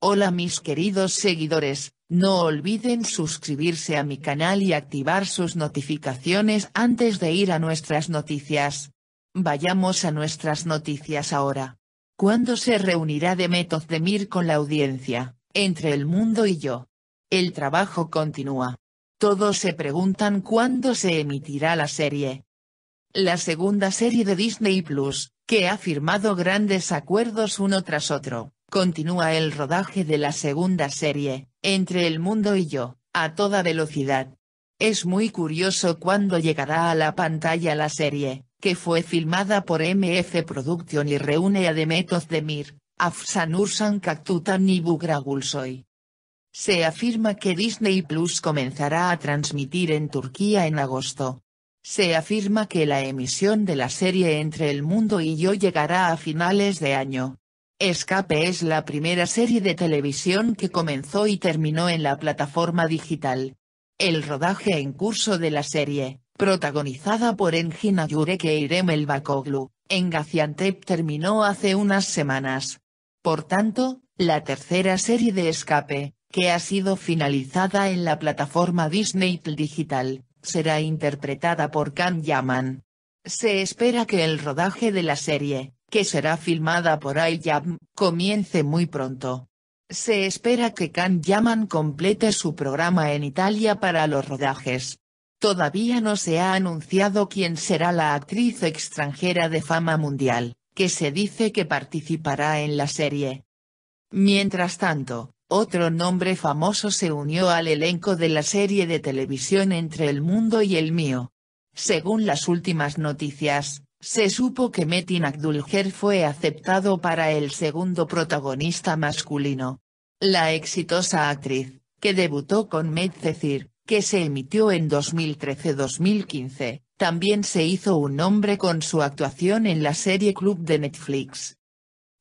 Hola mis queridos seguidores, no olviden suscribirse a mi canal y activar sus notificaciones antes de ir a nuestras noticias. Vayamos a nuestras noticias ahora. ¿Cuándo se reunirá de Demir con la audiencia, entre el mundo y yo? El trabajo continúa. Todos se preguntan cuándo se emitirá la serie. La segunda serie de Disney Plus, que ha firmado grandes acuerdos uno tras otro Continúa el rodaje de la segunda serie, Entre el mundo y yo, a toda velocidad. Es muy curioso cuándo llegará a la pantalla la serie, que fue filmada por MF Production y reúne a Demet Özdemir, Afsan Ursan Kaktutan y Bugra Gulsoy. Se afirma que Disney Plus comenzará a transmitir en Turquía en agosto. Se afirma que la emisión de la serie Entre el Mundo y Yo llegará a finales de año. Escape es la primera serie de televisión que comenzó y terminó en la plataforma digital. El rodaje en curso de la serie, protagonizada por Engin Ayurek e Iremel Elbakoglu, en Gaziantep terminó hace unas semanas. Por tanto, la tercera serie de Escape, que ha sido finalizada en la plataforma Disney Digital, será interpretada por Kan Yaman. Se espera que el rodaje de la serie, que será filmada por IJab, comience muy pronto. Se espera que Can Yaman complete su programa en Italia para los rodajes. Todavía no se ha anunciado quién será la actriz extranjera de fama mundial, que se dice que participará en la serie. Mientras tanto, otro nombre famoso se unió al elenco de la serie de televisión Entre el Mundo y el Mío. Según las últimas noticias, se supo que Metin Abdulger fue aceptado para el segundo protagonista masculino. La exitosa actriz, que debutó con Met Cecir, que se emitió en 2013-2015, también se hizo un nombre con su actuación en la serie Club de Netflix.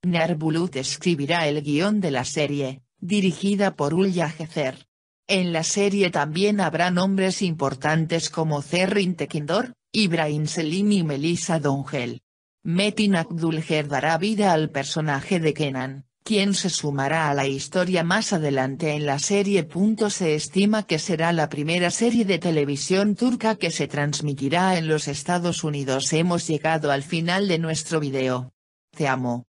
Nerbulut escribirá el guión de la serie, dirigida por Ulya Hezer. En la serie también habrá nombres importantes como Zerrin Tekindor, Ibrahim Selim y Melissa Dongel. Metin Abdulger dará vida al personaje de Kenan, quien se sumará a la historia más adelante en la serie. Se estima que será la primera serie de televisión turca que se transmitirá en los Estados Unidos. Hemos llegado al final de nuestro video. Te amo.